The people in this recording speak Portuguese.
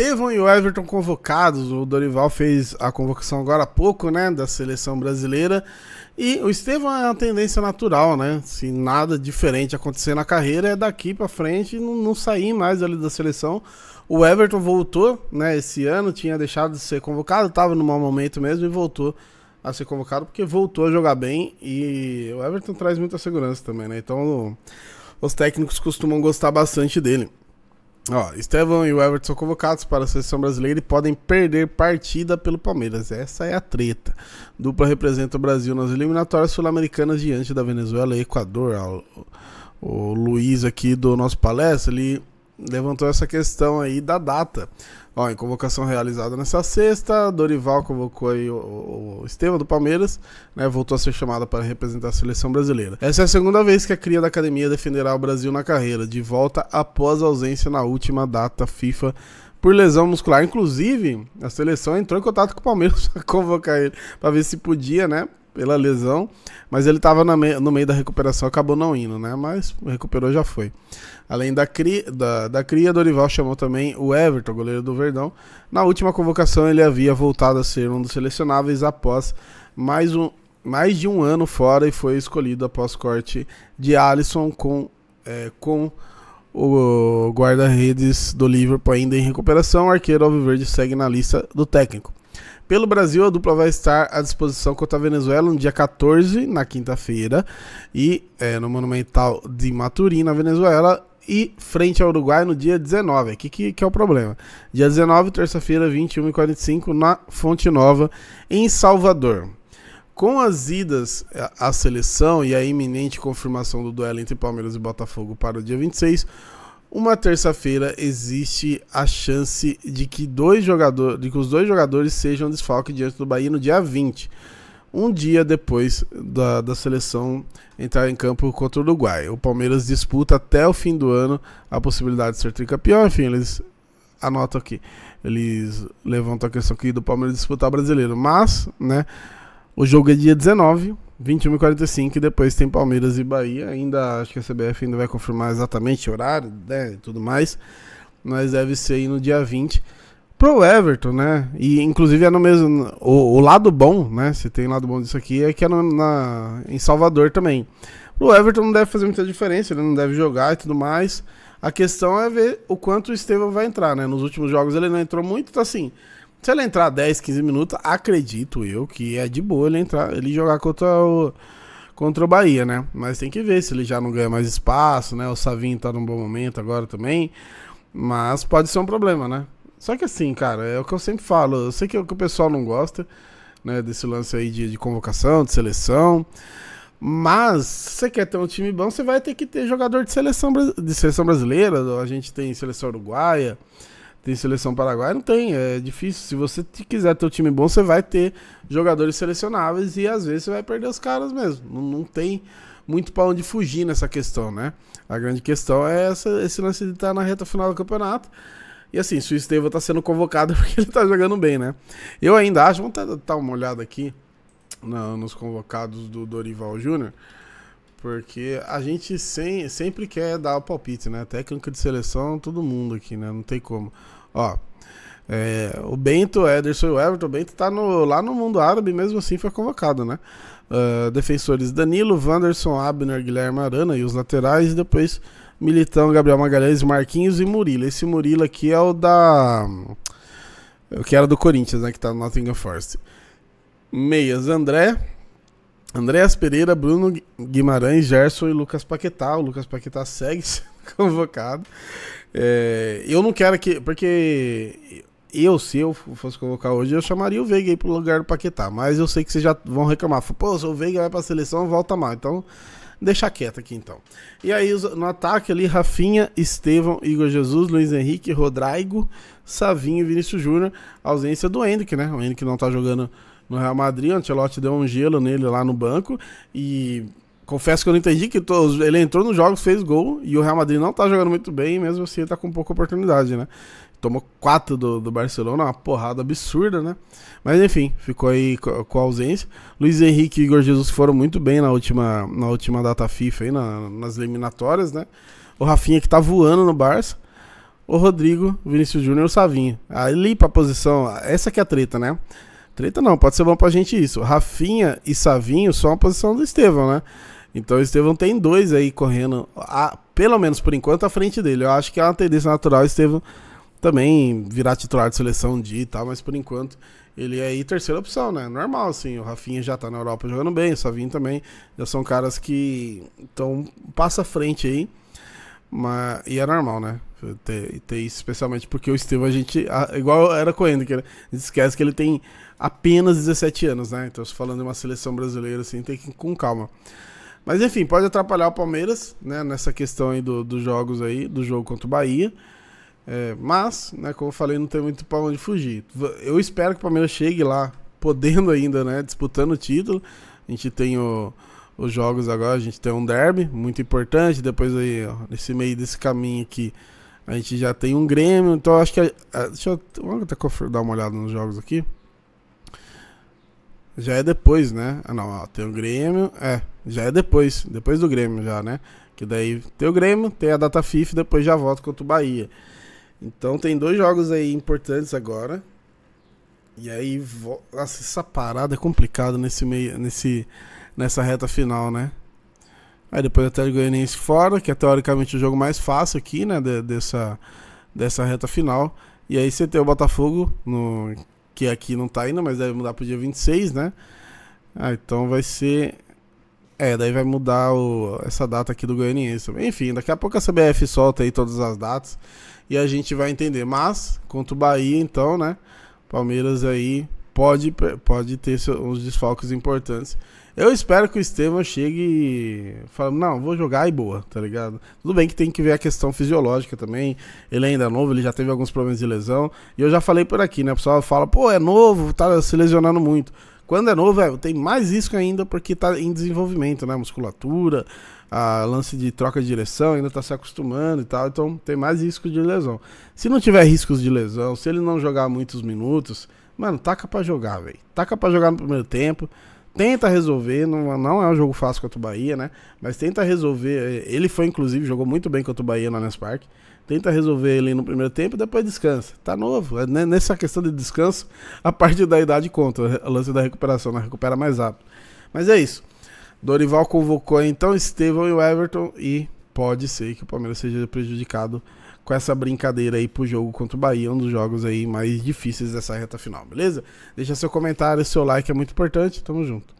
Estevão e o Everton convocados. O Dorival fez a convocação agora há pouco, né? Da seleção brasileira. E o Estevão é uma tendência natural, né? Se nada diferente acontecer na carreira, é daqui para frente não, não sair mais ali da seleção. O Everton voltou, né? Esse ano tinha deixado de ser convocado, estava no mau momento mesmo e voltou a ser convocado porque voltou a jogar bem e o Everton traz muita segurança também, né? Então os técnicos costumam gostar bastante dele. Ó, Estevão e o Everton são convocados para a seleção brasileira e podem perder partida pelo Palmeiras. Essa é a treta. Dupla representa o Brasil nas eliminatórias sul-americanas diante da Venezuela e Equador. o Luiz aqui do nosso palestra, ele levantou essa questão aí da data. Ó, em convocação realizada nessa sexta, Dorival convocou aí o, o Estevam do Palmeiras, né, voltou a ser chamado para representar a seleção brasileira. Essa é a segunda vez que a cria da academia defenderá o Brasil na carreira, de volta após ausência na última data FIFA por lesão muscular. Inclusive, a seleção entrou em contato com o Palmeiras para convocar ele, para ver se podia, né, pela lesão, mas ele estava me no meio da recuperação, acabou não indo, né? Mas recuperou, já foi. Além da, cri da, da cria, Dorival chamou também o Everton, goleiro do Verdão. Na última convocação, ele havia voltado a ser um dos selecionáveis após mais, um, mais de um ano fora e foi escolhido após corte de Alisson com, é, com o guarda-redes do Liverpool ainda em recuperação, o arqueiro Alviverde segue na lista do técnico. Pelo Brasil, a dupla vai estar à disposição contra a Venezuela no dia 14, na quinta-feira, e é, no Monumental de Maturim, na Venezuela, e frente ao Uruguai no dia 19. O que, que é o problema. Dia 19, terça-feira, 21h45, na Fonte Nova, em Salvador. Com as idas à seleção e a iminente confirmação do duelo entre Palmeiras e Botafogo para o dia 26, uma terça-feira existe a chance de que dois jogadores, de que os dois jogadores sejam desfalque diante do Bahia no dia 20, um dia depois da, da seleção entrar em campo contra o Uruguai. O Palmeiras disputa até o fim do ano a possibilidade de ser tricampeão, enfim, eles anotam aqui. Eles levantam a questão aqui do Palmeiras disputar o brasileiro, mas, né, o jogo é dia 19, 21 e 45 e depois tem Palmeiras e Bahia. Ainda acho que a CBF ainda vai confirmar exatamente o horário, né? E tudo mais. Mas deve ser aí no dia 20 pro Everton, né? E inclusive é no mesmo. O, o, lado bom, né? Se tem lado bom disso aqui, é que é no, na, em Salvador também. pro Everton não deve fazer muita diferença, ele não deve jogar e tudo mais. A questão é ver o quanto o Estevam vai entrar, né? Nos últimos jogos ele não entrou muito, tá assim. Se ele entrar 10, 15 minutos, acredito eu que é de boa ele entrar, ele jogar contra o contra o Bahia, né? Mas tem que ver se ele já não ganha mais espaço, né? O Savinho tá num bom momento agora também, mas pode ser um problema, né? Só que assim, cara, é o que eu sempre falo, eu sei que, é o, que o pessoal não gosta, né, desse lance aí de, de convocação, de seleção, mas se você quer ter um time bom, você vai ter que ter jogador de seleção, de seleção brasileira, a gente tem seleção uruguaia, tem seleção paraguaia, não tem, é difícil. Se você quiser ter um time bom, você vai ter jogadores selecionáveis e às vezes você vai perder os caras mesmo. Não, não tem muito para onde fugir nessa questão, né? A grande questão é essa, esse lance de estar tá na reta final do campeonato. E assim, se o Estevão tá sendo convocado porque ele tá jogando bem, né? Eu ainda acho, vamos dar uma olhada aqui nos convocados do Dorival Júnior. Porque a gente sem, sempre quer dar o palpite, né? Técnica de seleção, todo mundo aqui, né? Não tem como. Ó, é, o Bento, Ederson e o Everton, o Bento tá no, lá no mundo árabe, mesmo assim foi convocado, né? Uh, defensores Danilo, Wanderson, Abner, Guilherme Arana e os laterais, depois Militão, Gabriel Magalhães, Marquinhos e Murilo. Esse Murilo aqui é o da. O que era do Corinthians, né? Que tá no Nottingham Forest. Meias, André, Andréas Pereira, Bruno Guimarães, Gerson e Lucas Paquetá. O Lucas Paquetá segue sendo convocado. É, eu não quero que. Porque eu, se eu fosse convocar hoje, eu chamaria o Veiga aí pro lugar do Paquetá. Mas eu sei que vocês já vão reclamar. Pô, se o Veiga vai pra seleção, volta mal. Então, deixa quieto aqui então. E aí, no ataque ali, Rafinha, Estevão, Igor Jesus, Luiz Henrique, Rodrigo, Savinho e Vinícius Júnior. Ausência do Henrique, né? O Henrique não tá jogando no Real Madrid, o Ancelotti deu um gelo nele lá no banco e confesso que eu não entendi que ele entrou nos jogos, fez gol e o Real Madrid não tá jogando muito bem, mesmo assim ele tá com pouca oportunidade, né? Tomou quatro do, do Barcelona, uma porrada absurda, né? Mas enfim, ficou aí com, com a ausência. Luiz Henrique e Igor Jesus foram muito bem na última, na última data FIFA aí, na, nas eliminatórias, né? O Rafinha que tá voando no Barça o Rodrigo, o Vinícius Júnior e o Savinho. Ali pra posição, essa que é a treta, né? Treta não, pode ser bom pra gente isso. Rafinha e Savinho são a posição do Estevão, né? Então o Estevão tem dois aí correndo, a, pelo menos por enquanto, à frente dele. Eu acho que é uma tendência natural o Estevão também virar titular de seleção de e tal, mas por enquanto ele é aí terceira opção, né? Normal, assim. O Rafinha já tá na Europa jogando bem, o Savinho também. Já são caras que estão passa frente aí. Mas, e é normal, né? ter tem isso, especialmente porque o Estevam, a gente. A, igual era com o Henrique, né? A gente esquece que ele tem apenas 17 anos, né? Então, falando de uma seleção brasileira, assim, tem que ir com calma. Mas enfim, pode atrapalhar o Palmeiras, né? Nessa questão aí dos jogos aí, do jogo contra o Bahia. É, mas, né, como eu falei, não tem muito pra onde fugir. Eu espero que o Palmeiras chegue lá, podendo ainda, né? Disputando o título. A gente tem o, os jogos agora, a gente tem um derby muito importante. Depois aí, ó, nesse meio desse caminho aqui. A gente já tem um Grêmio, então acho que. A, a, deixa eu, vamos até dar uma olhada nos jogos aqui. Já é depois, né? Ah, não, ó, tem o Grêmio. É, já é depois. Depois do Grêmio, já, né? Que daí tem o Grêmio, tem a data FIFA depois já volta contra o Bahia. Então tem dois jogos aí importantes agora. E aí, nossa, essa parada é complicada nesse meio, nesse, nessa reta final, né? Aí depois o Atlético Goianiense fora, que é teoricamente o jogo mais fácil aqui, né? De, dessa, dessa reta final. E aí você tem o Botafogo, no, que aqui não tá ainda, mas deve mudar pro dia 26, né? Ah, então vai ser. É, daí vai mudar o, essa data aqui do Goianiense. Enfim, daqui a pouco a CBF solta aí todas as datas e a gente vai entender. Mas, contra o Bahia, então, né? Palmeiras aí pode, pode ter uns desfalques importantes. Eu espero que o Estevam chegue falando, não, vou jogar e boa, tá ligado? Tudo bem que tem que ver a questão fisiológica também. Ele ainda é novo, ele já teve alguns problemas de lesão. E eu já falei por aqui, né? O pessoal fala, pô, é novo, tá se lesionando muito. Quando é novo, é, tem mais risco ainda porque tá em desenvolvimento, né? Musculatura, a lance de troca de direção, ainda tá se acostumando e tal, então tem mais risco de lesão. Se não tiver riscos de lesão, se ele não jogar muitos minutos, Mano, taca pra jogar, velho. Taca pra jogar no primeiro tempo. Tenta resolver. Não, não é um jogo fácil contra o Bahia, né? Mas tenta resolver. Eh, ele foi, inclusive, jogou muito bem contra o Bahia no Allianz Park. Tenta resolver ele no primeiro tempo e depois descansa. Tá novo. É, né, nessa questão de descanso, a parte da idade conta. O lance da recuperação, né? Recupera mais rápido. Mas é isso. Dorival convocou então Estevão e o Everton e pode ser que o Palmeiras seja prejudicado com essa brincadeira aí pro jogo contra o Bahia, é um dos jogos aí mais difíceis dessa reta final, beleza? Deixa seu comentário, seu like é muito importante, tamo junto.